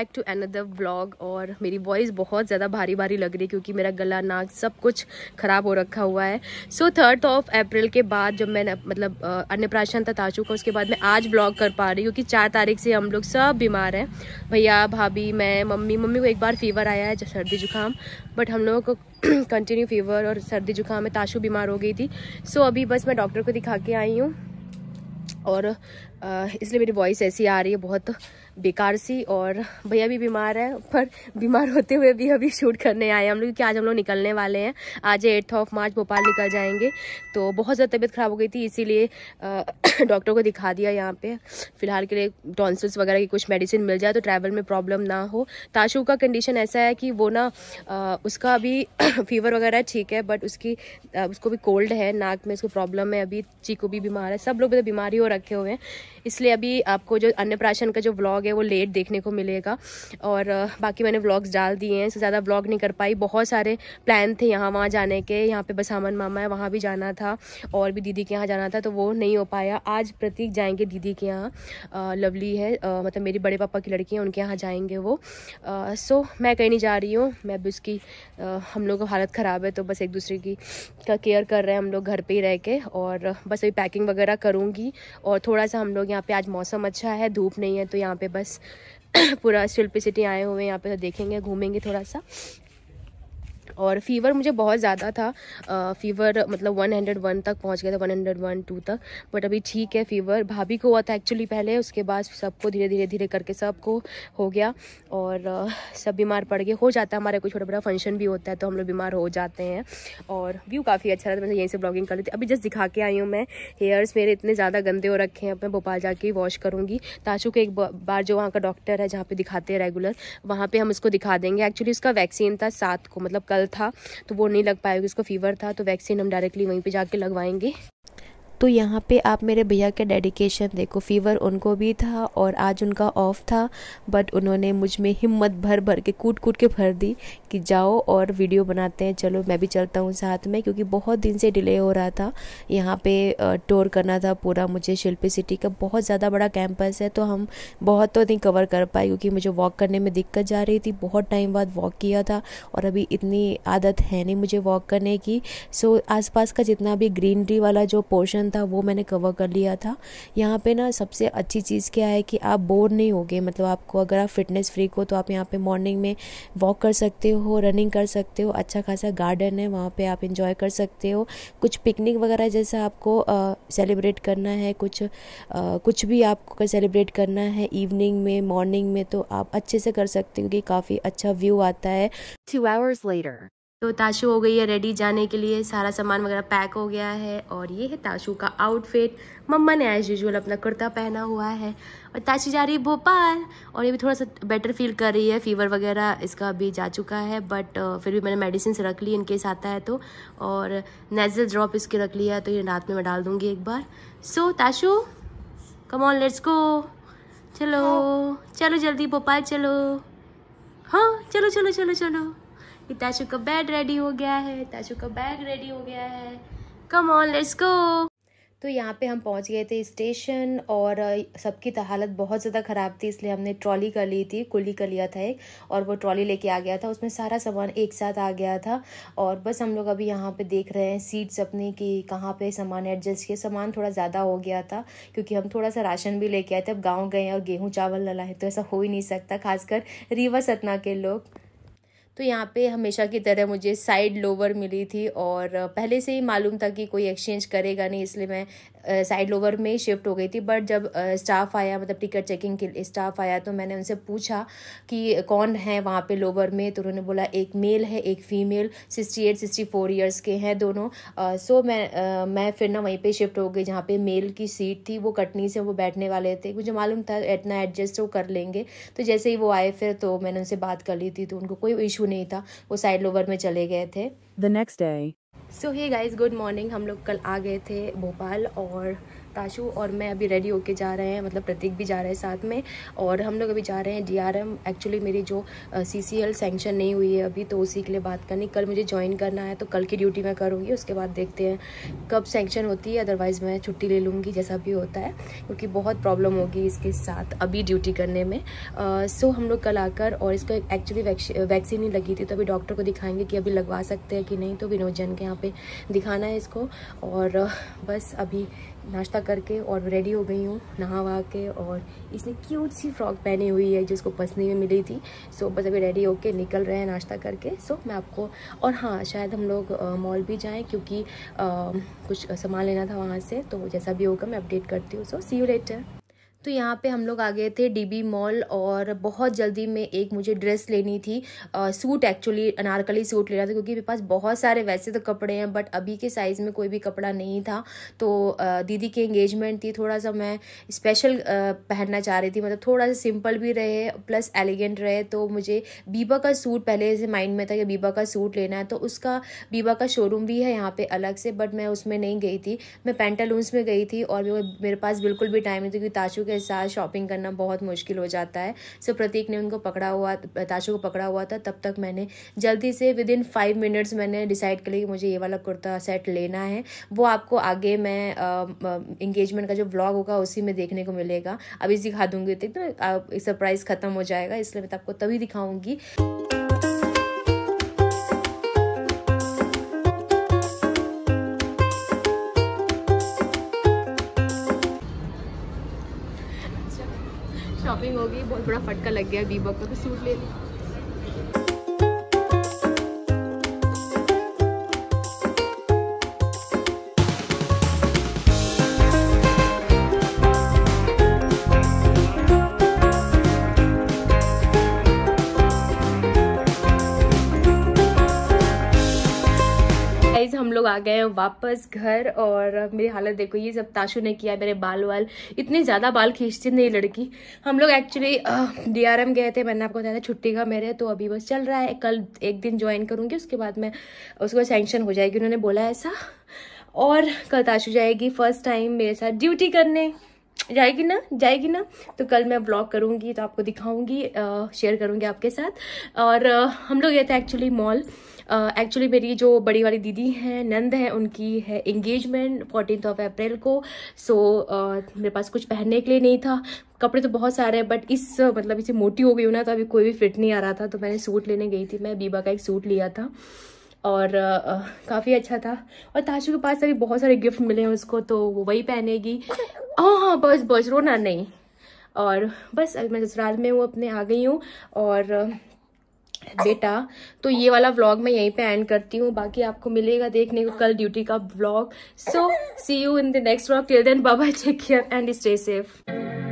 Back to another blog और मेरी voice बहुत ज़्यादा भारी भारी लग रही है क्योंकि मेरा गला नाक सब कुछ ख़राब हो रखा हुआ है सो थर्ड ऑफ अप्रैल के बाद जब मैं मतलब अन्नप्राशन तक आ का उसके बाद मैं आज ब्लॉग कर पा रही हूँ क्योंकि चार तारीख से हम लोग सब बीमार हैं भैया भाभी मैं मम्मी मम्मी को एक बार फीवर आया है सर्दी जुकाम बट हम लोगों को कंटिन्यू फीवर और सर्दी जुकाम में ताशु तो बीमार हो गई थी सो so, अभी बस मैं डॉक्टर को दिखा के आई हूँ और इसलिए मेरी वॉइस ऐसी आ रही है बहुत बेकार सी और भैया भी बीमार है पर बीमार होते हुए भी अभी शूट करने आए हम लोग क्योंकि आज हम लोग निकलने वाले हैं आज एट्थ ऑफ मार्च भोपाल निकल जाएंगे तो बहुत ज़्यादा तबीयत ख़राब हो गई थी इसीलिए डॉक्टर को दिखा दिया यहाँ पे फ़िलहाल के लिए टॉन्सल्स वगैरह की कुछ मेडिसिन मिल जाए तो ट्रैवल में प्रॉब्लम ना हो ताशु का कंडीशन ऐसा है कि वो ना उसका अभी फीवर वगैरह ठीक है बट उसकी उसको भी कोल्ड है नाक में उसको प्रॉब्लम है अभी चीकू भी बीमार है सब लोग बीमारी हो रखे हुए हैं इसलिए अभी आपको जो अन्य का जो ब्लॉग है है वो लेट देखने को मिलेगा और बाकी मैंने व्लॉग्स डाल दिए हैं इससे ज़्यादा व्लॉग नहीं कर पाई बहुत सारे प्लान थे यहाँ वहाँ जाने के यहाँ पे बसामन मामा है वहाँ भी जाना था और भी दीदी के यहाँ जाना था तो वो नहीं हो पाया आज प्रतीक जाएंगे दीदी के यहाँ लवली है आ, मतलब मेरी बड़े पापा की लड़की है उनके यहाँ जाएंगे वो आ, सो मैं कहीं नहीं जा रही हूँ मैं भी उसकी आ, हम लोग का हालत ख़राब है तो बस एक दूसरे की का केयर कर रहे हैं हम लोग घर पर ही रह के और बस अभी पैकिंग वगैरह करूँगी और थोड़ा सा हम लोग यहाँ पर आज मौसम अच्छा है धूप नहीं है तो यहाँ पर बस बस पूरा शिल्पी सिटी आए हुए हैं यहाँ पे तो देखेंगे घूमेंगे थोड़ा सा और फीवर मुझे बहुत ज़्यादा था फीवर मतलब 101 तक पहुंच गया था 101 टू तक बट अभी ठीक है फीवर भाभी को हुआ था एक्चुअली पहले उसके बाद सबको धीरे धीरे धीरे करके सबको हो गया और आ, सब बीमार पड़ गए हो जाता है हमारा कोई छोटा बड़ा फंक्शन भी होता है तो हम लोग बीमार हो जाते हैं और व्यू काफ़ी अच्छा रहता है तो मैं यहीं से ब्लॉगिंग कर लेती अभी जस्ट दिखा के आई हूँ मैं हेयर्स मेरे इतने ज़्यादा गंदे हो रखे हैं अब मैं भोपाल जाके वॉश करूँगी ताशू के एक बार जो वहाँ का डॉक्टर है जहाँ पर दिखाते हैं रेगुलर वहाँ पर हम उसको दिखा देंगे एक्चुअली उसका वैक्सीन था सात को मतलब कल था तो वो नहीं लग पाएगी उसको फीवर था तो वैक्सीन हम डायरेक्टली वहीं पर जाके लगवाएंगे तो यहाँ पे आप मेरे भैया के डेडिकेशन देखो फीवर उनको भी था और आज उनका ऑफ था बट उन्होंने मुझ में हिम्मत भर भर के कूट कूट के भर दी कि जाओ और वीडियो बनाते हैं चलो मैं भी चलता हूँ साथ में क्योंकि बहुत दिन से डिले हो रहा था यहाँ पे टूर करना था पूरा मुझे शिल्पी सिटी का बहुत ज़्यादा बड़ा कैंपस है तो हम बहुत तो नहीं कवर कर पाए क्योंकि मुझे वॉक करने में दिक्कत जा रही थी बहुत टाइम बाद वॉक किया था और अभी इतनी आदत है नहीं मुझे वॉक करने की सो आसपास का जितना भी ग्रीनरी वाला जो पोर्शन था वो मैंने कवर कर लिया था यहाँ पे ना सबसे अच्छी चीज़ क्या है कि आप बोर नहीं होगे मतलब आपको अगर आप फिटनेस फ्रीक हो तो आप यहाँ पे मॉर्निंग में वॉक कर सकते हो रनिंग कर सकते हो अच्छा खासा गार्डन है वहाँ पे आप इंजॉय कर सकते हो कुछ पिकनिक वगैरह जैसा आपको सेलिब्रेट करना है कुछ आ, कुछ भी आपको सेलिब्रेट करना है इवनिंग में मॉर्निंग में तो आप अच्छे से कर सकते हो कि काफ़ी अच्छा व्यू आता है टू आवर्स लेटर तो ताशू हो गई है रेडी जाने के लिए सारा सामान वगैरह पैक हो गया है और ये है ताशू का आउटफिट मम्मा ने एज यूजल अपना कुर्ता पहना हुआ है और ताशी जा रही है भोपाल और ये भी थोड़ा सा बेटर फील कर रही है फीवर वगैरह इसका अभी जा चुका है बट फिर भी मैंने मेडिसिन रख ली इनकेस आता है तो और नेजल ड्रॉप इसके रख लिया तो ये रात में मैं डाल दूँगी एक बार so so, Tashu come on let's go चलो हाँ। चलो जल्दी भोपाल चलो हाँ चलो चलो चलो चलो कि ताशु का बेड रेडी हो गया है ताशु का बैग रेडी हो गया है कम ऑन लेट्स गो तो यहाँ पे हम पहुँच गए थे स्टेशन और सबकी हालत बहुत ज़्यादा ख़राब थी इसलिए हमने ट्रॉली कर ली थी कुली कर लिया था एक और वो ट्रॉली लेके आ गया था उसमें सारा सामान एक साथ आ गया था और बस हम लोग अभी यहाँ पे देख रहे हैं सीट्स अपनी कि कहाँ पे सामान एडजस्ट किया सामान थोड़ा ज़्यादा हो गया था क्योंकि हम थोड़ा सा राशन भी लेके आए थे अब गाँव गए और गेहूँ चावल न लाए तो ऐसा हो ही नहीं सकता खासकर रीवा सतना के लोग तो यहाँ पे हमेशा की तरह मुझे साइड लोवर मिली थी और पहले से ही मालूम था कि कोई एक्सचेंज करेगा नहीं इसलिए मैं साइड लोवर में शिफ्ट हो गई थी बट जब स्टाफ आया मतलब टिकट चेकिंग के लिए स्टाफ आया तो मैंने उनसे पूछा कि कौन है वहाँ पे लोवर में तो उन्होंने बोला एक मेल है एक female sixty eight sixty four years के हैं दोनों सो मैं मैं फिर ना वहीं पर शिफ्ट हो गई जहाँ पर मेल की सीट थी वो कटनी से वो बैठने वाले थे मुझे मालूम था इतना एडजस्ट वो तो कर लेंगे तो जैसे ही वो आए फिर तो मैंने उनसे बात कर ली थी तो उनको कोई इशू नहीं था वो साइड लोवर में चले गए थे the next day so hi guys good morning हम लोग कल आ गए थे भोपाल और ताशु और मैं अभी रेडी होके जा रहे हैं मतलब प्रतीक भी जा रहे हैं साथ में और हम लोग अभी जा रहे हैं डीआरएम एक्चुअली मेरी जो सी सी एल सेंक्शन नहीं हुई है अभी तो उसी के लिए बात करनी कल मुझे ज्वाइन करना है तो कल की ड्यूटी मैं करूँगी उसके बाद देखते हैं कब सेंक्शन होती है अदरवाइज़ मैं छुट्टी ले लूँगी जैसा भी होता है क्योंकि बहुत प्रॉब्लम होगी इसके साथ अभी ड्यूटी करने में सो हम लोग कल आकर और इसको एक्चुअली वैक्सीन ही लगी थी तो अभी डॉक्टर को दिखाएंगे कि अभी लगवा सकते हैं कि नहीं तो विनोजन के यहाँ पे दिखाना है इसको और बस अभी नाश्ता करके और रेडी हो गई हूँ नहा वहा के और इसने क्यूट सी फ्रॉक पहनी हुई है जिसको पसनी में मिली थी सो बस अभी रेडी होके निकल रहे हैं नाश्ता करके सो मैं आपको और हाँ शायद हम लोग मॉल भी जाएँ क्योंकि आ, कुछ सामान लेना था वहाँ से तो जैसा भी होगा मैं अपडेट करती हूँ सो सी यू लेटर तो यहाँ पे हम लोग आ गए थे डीबी मॉल और बहुत जल्दी में एक मुझे ड्रेस लेनी थी आ, सूट एक्चुअली अनारकली सूट लेना था क्योंकि मेरे पास बहुत सारे वैसे तो कपड़े हैं बट अभी के साइज़ में कोई भी कपड़ा नहीं था तो आ, दीदी की एंगेजमेंट थी थोड़ा सा मैं स्पेशल पहनना चाह रही थी मतलब थोड़ा सा सिंपल भी रहे प्लस एलिगेंट रहे तो मुझे बीबा का सूट पहले से माइंड में था कि बीबा का सूट लेना है तो उसका बीबा का शोरूम भी है यहाँ पर अलग से बट मैं उसमें नहीं गई थी मैं पेंटालूंस में गई थी और मेरे पास बिल्कुल भी टाइम नहीं था क्योंकि ताशू के साथ शॉपिंग करना बहुत मुश्किल हो जाता है सो प्रतीक ने उनको पकड़ा हुआ ताशू को पकड़ा हुआ था तब तक मैंने जल्दी से विद इन फाइव मिनट्स मैंने डिसाइड कर लिया कि मुझे ये वाला कुर्ता सेट लेना है वो आपको आगे मैं इंगेजमेंट का जो ब्लॉग होगा उसी में देखने को मिलेगा अभी दिखा दूंगी तो, सरप्राइज़ ख़त्म हो जाएगा इसलिए मैं तो आपको तभी दिखाऊँगी शॉपिंग होगी बहुत बड़ा फटका लग गया बीबॉक का भी तो सूट ले ली लोग आ गए हैं वापस घर और मेरी हालत देखो ये सब ताशु ने किया मेरे बाल वाल इतने ज़्यादा बाल खींचती नहीं लड़की हम लोग एक्चुअली डी आर एम गए थे मैंने आपको बताया था छुट्टी का मेरे तो अभी बस चल रहा है कल एक दिन ज्वाइन करूँगी उसके बाद मैं उसको सेंक्शन हो जाएगी उन्होंने बोला ऐसा और कल ताशु जाएगी फर्स्ट टाइम मेरे साथ ड्यूटी करने जाएगी ना जाएगी ना तो कल मैं ब्लॉग करूँगी तो आपको दिखाऊँगी शेयर करूँगी आपके साथ और आ, हम लोग गए थे एक्चुअली मॉल एक्चुअली मेरी जो बड़ी वाली दीदी हैं नंद हैं उनकी है इंगेजमेंट फोर्टीन ऑफ अप्रैल को सो आ, मेरे पास कुछ पहनने के लिए नहीं था कपड़े तो बहुत सारे हैं बट इस मतलब इसे मोटी हो गई हूँ ना तो अभी कोई भी फिट नहीं आ रहा था तो मैंने सूट लेने गई थी मैं बीबा का एक सूट लिया था और काफ़ी अच्छा था और ताशू के पास अभी बहुत सारे गिफ्ट मिले हैं उसको तो वो वही पहनेगी हाँ हाँ बस बस रोना नहीं और बस अभी मैं ससुराल में हूँ अपने आ गई हूँ और बेटा तो ये वाला व्लॉग मैं यहीं पे एंड करती हूँ बाकी आपको मिलेगा देखने को कल ड्यूटी का vlog so see you in the next vlog till then बाबा take care and stay safe